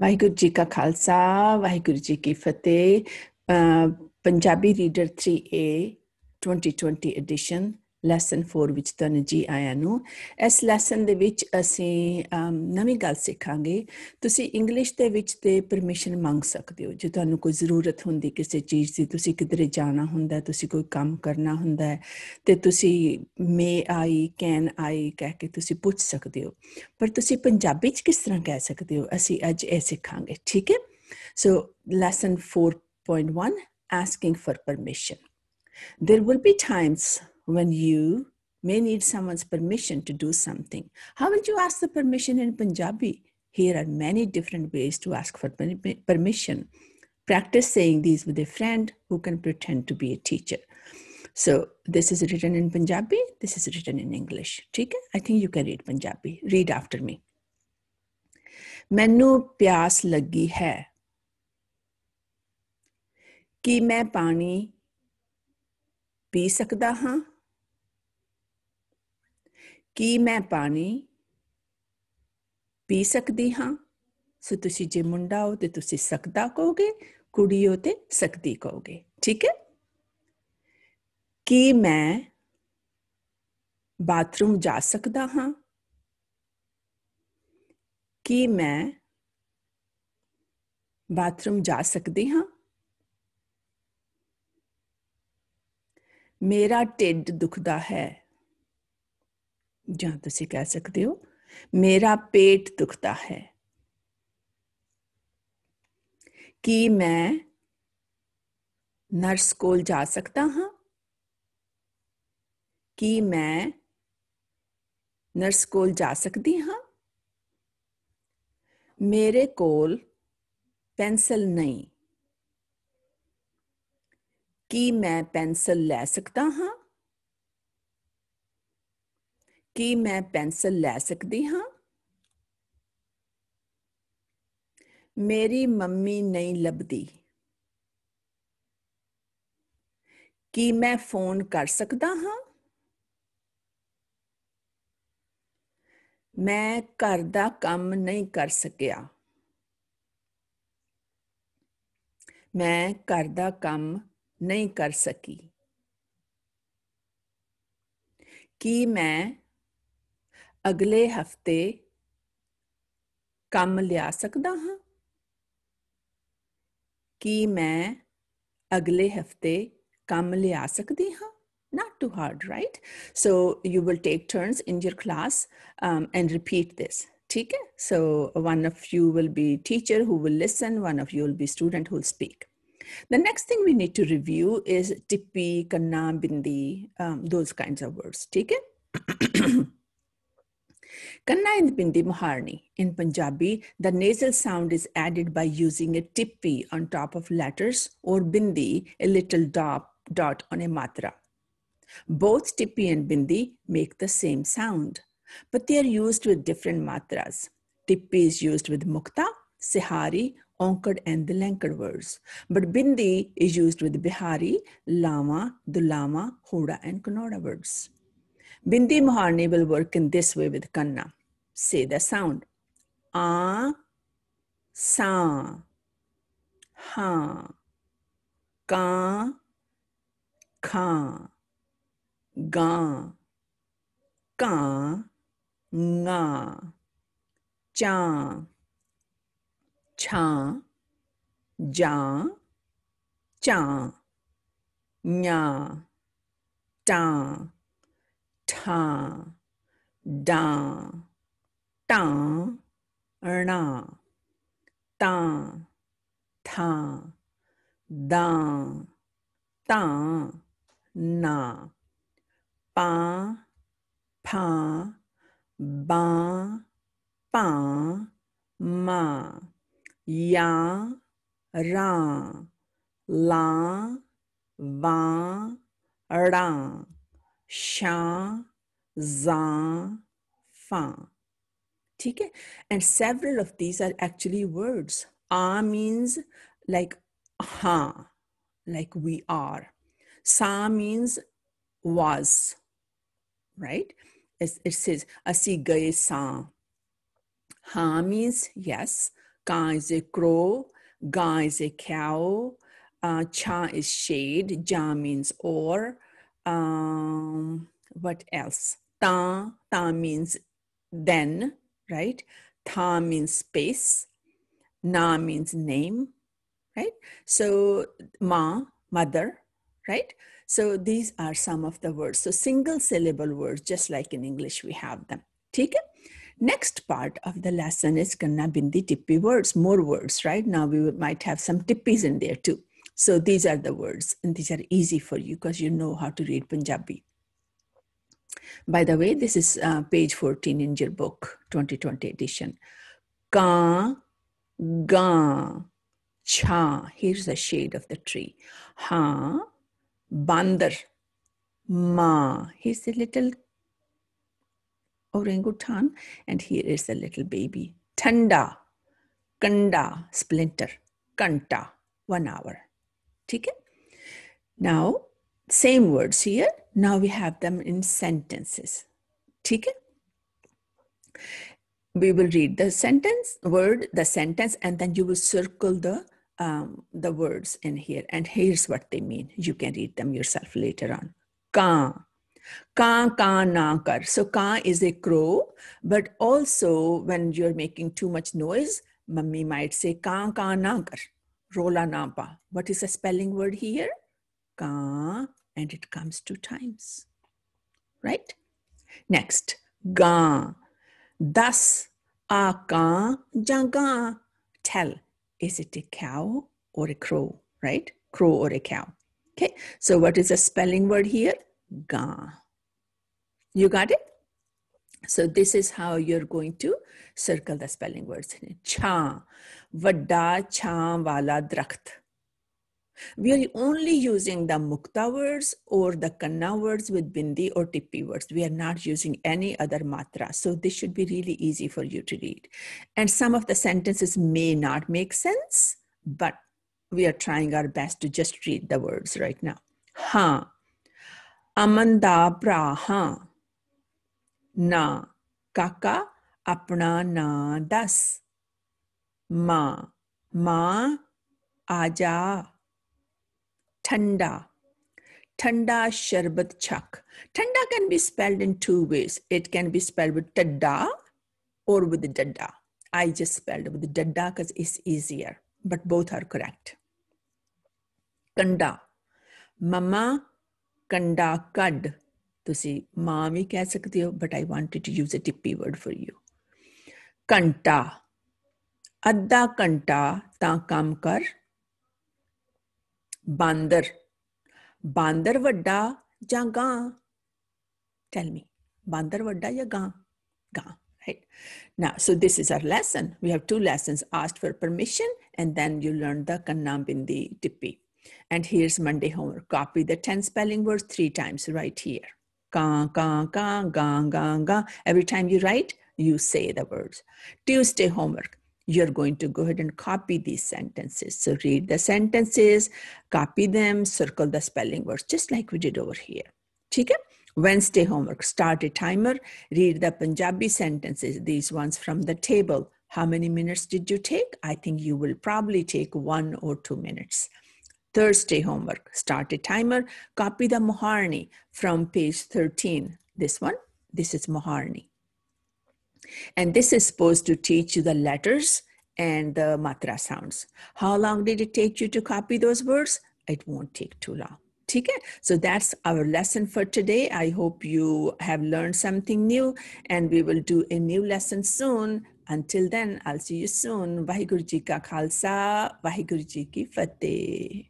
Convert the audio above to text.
ਵਾਹਿਗੁਰੂ ਜੀ ਕਾ ਖਾਲਸਾ ਵਾਹਿਗੁਰੂ ਜੀ ਕੀ ਫਤਿਹ Punjabi reader 3A 2020 edition lesson 4 ਵਿੱਚ ਤੁਹਾਨੂੰ ਜੀ ਆਇਆਂ ਨੂੰ ਇਸ ਲੈਸਨ ਦੇ ਵਿੱਚ ਅਸੀਂ ਨਵੀਂ ਗੱਲ ਸਿੱਖਾਂਗੇ ਤੁਸੀਂ ਇੰਗਲਿਸ਼ ਦੇ ਵਿੱਚ ਤੇ ਪਰਮਿਸ਼ਨ ਮੰਗ ਸਕਦੇ ਹੋ ਜੇ ਤੁਹਾਨੂੰ ਕੋਈ ਜ਼ਰੂਰਤ ਹੁੰਦੀ ਕਿਸੇ ਚੀਜ਼ ਦੀ ਤੁਸੀਂ ਕਿਧਰੇ ਜਾਣਾ ਹੁੰਦਾ ਤੁਸੀਂ ਕੋਈ ਕੰਮ ਕਰਨਾ ਹੁੰਦਾ ਤੇ ਤੁਸੀਂ ਮੇ ਆਈ ਕੈਨ ਆਈ ਕਹਿ ਕੇ ਤੁਸੀਂ ਪੁੱਛ ਸਕਦੇ ਹੋ ਪਰ ਤੁਸੀਂ ਪੰਜਾਬੀ 'ਚ ਕਿਸ ਤਰ੍ਹਾਂ ਕਹਿ ਸਕਦੇ ਹੋ ਅਸੀਂ ਅੱਜ ਇਹ ਸਿੱਖਾਂਗੇ ਠੀਕ ਹੈ so lesson 4.1 asking for permission there will be times when you may need someone's permission to do something. How will you ask the permission in Punjabi? Here are many different ways to ask for permission. Practice saying these with a friend who can pretend to be a teacher. So this is written in Punjabi, this is written in English. ਠੀਕ ਹੈ I think you can read Punjabi. Read after me. ਮੈਨੂੰ ਪਿਆਸ ਲੱਗੀ ਹੈ ਕੀ ਮੈਂ ਪਾਣੀ ਪੀ ਸਕਦਾ ਹਾਂ ਕੀ ਮੈਂ ਪਾਣੀ ਪੀ ਸਕਦੀ ਹਾਂ ਸੋ ਤੁਸੀਂ ਜੇ ਮੁੰਡਾ ਹੋ ਤੇ ਤੁਸੀਂ ਸਕਦਾ ਕਹੋਗੇ ਕੁੜੀ ਹੋ ਤੇ ਸਕਦੀ ਕਹੋਗੇ ਠੀਕ ਹੈ ਕੀ ਮੈਂ ਬਾਥਰੂਮ ਜਾ ਸਕਦਾ ਹਾਂ ਕੀ ਮੈਂ ਬਾਥਰੂਮ ਜਾ ਸਕਦੀ ਹਾਂ ਮੇਰਾ ਢਿੱਡ ਦੁਖਦਾ ਹੈ ਜਾਂ ਤੁਸੀਂ ਕਹਿ ਸਕਦੇ ਹੋ ਮੇਰਾ ਪੇਟ ਦੁਖਦਾ ਹੈ ਕੀ ਮੈਂ ਨਰਸ ਕੋਲ ਜਾ ਸਕਦਾ ਹਾਂ ਕੀ ਮੈਂ ਨਰਸ ਕੋਲ ਜਾ ਸਕਦੀ ਹਾਂ ਮੇਰੇ ਕੋਲ ਪੈਨਸਲ ਨਹੀਂ ਕੀ ਮੈਂ ਪੈਨਸਲ ਲੈ ਸਕਦਾ ਹਾਂ कि मैं पेंसिल ले सकती हाँ मेरी मम्मी नहीं लभदी कि मैं फोन कर सकता हाँ मैं घर का कम नहीं कर सकिया मैं घर का कम नहीं कर सकी कि मैं ਅਗਲੇ ਹਫਤੇ ਕੰਮ ਲਿਆ ਸਕਦਾ ਹਾਂ ਕੀ ਮੈਂ ਅਗਲੇ ਹਫਤੇ ਕੰਮ ਲਿਆ ਸਕਦੀ ਹਾਂ not too hard right so you will take turns in your class um, and repeat this okay so one of you will be teacher who will listen one of you will be student who will speak the next thing we need to review is tippi kanna bindi um, those kinds of words okay Kanai Bindi Moharni. In Punjabi, the nasal sound is added by using a tippi on top of letters or bindi, a little dot, dot on a matra. Both tippi and bindi make the same sound, but they are used with different matras. Tippi is used with mukta, sihari, onkad, and the lankad words, but bindi is used with bihari, lama, dulama, hoda, and kannada words. Bindi Moharni will work in this way with Kanna say the sound ah sa ha ka, ka ga ka, nga cha cha ja cha nya ta, ta da 当儿呐，当当当当呐，巴巴巴巴嘛，呀然啦哇然，沙咱发。ठीक है and several of these are actually words uh means like like we are. Sa means was, right? It, it says asi gaye sa. Ha means yes. Ka is a crow. Ga is a cow. Uh, cha is shade. Ja means or. Um, what else? Ta ta means then right? Ta means space, na means name, right? So ma, mother, right? So these are some of the words. So single syllable words, just like in English, we have them. ठीक next part of the lesson is kanna bindi tippi words more words right now we might have some tippies in there too so these are the words and these are easy for you because you know how to read punjabi by the way, this is uh, page 14 in your book, 2020 edition. Ka, ga, cha. Here's the shade of the tree. Ha, bandar. Ma. Here's the little orangutan. And here is the little baby. Tanda, kanda, splinter, kanta, one hour. ठीक Now same words here. Now we have them in sentences. Okay? We will read the sentence, word, the sentence, and then you will circle the um, the words in here. And here's what they mean. You can read them yourself later on. Kaan. Ka ka na kar. So ka is a crow, but also when you're making too much noise, mummy might say ka ka na kar. Rola na pa. What is the spelling word here? Ka and it comes two times. Right? Next, ga. Das, aka, janga. Tell, is it a cow or a crow? Right? Crow or a cow. Okay, so what is the spelling word here? Ga. You got it? So this is how you're going to circle the spelling words. Cha, vada cha wala drakht. We are only using the mukta words or the kanna words with bindi or tippi words. We are not using any other matra. So this should be really easy for you to read. And some of the sentences may not make sense, but we are trying our best to just read the words right now. Ha, amanda braha, na, kaka, apna na das, ma, ma, aja, Tanda. Tanda Sharbat Chak. Tanda can be spelled in two ways. It can be spelled with tanda or with danda. I just spelled with danda because it's easier, but both are correct. Kanda. Mama Kanda Kad. to see, mommy ਕਹਿ but i wanted to use a use word for you kanta adda Kanta, ਅੱਧਾ ਘੰਟਾ ਤਾਂ ਬਾਂਦਰ ਬਾਂਦਰ ਵੱਡਾ ਜਾਂ tell me ਬਾਂਦਰ ਵੱਡਾ ਜਾਂ Ga. ਗਾਂ right now so this is our lesson we have two lessons asked for permission and then you learn the kanam in the tippi and here's monday homework copy the 10 spelling words three times right here ka ka ka ga ga ga every time you write you say the words tuesday homework you're going to go ahead and copy these sentences. So read the sentences, copy them, circle the spelling words, just like we did over here. Okay? Wednesday homework, start a timer, read the Punjabi sentences, these ones from the table. How many minutes did you take? I think you will probably take one or two minutes. Thursday homework, start a timer, copy the Moharni from page 13. This one, this is Moharni. And this is supposed to teach you the letters and the matra sounds. How long did it take you to copy those words? It won't take too long. Okay, so that's our lesson for today. I hope you have learned something new, and we will do a new lesson soon. Until then, I'll see you soon. Vahiguru Ji Ka Khalsa, Vahiguru Ji Ki Fateh.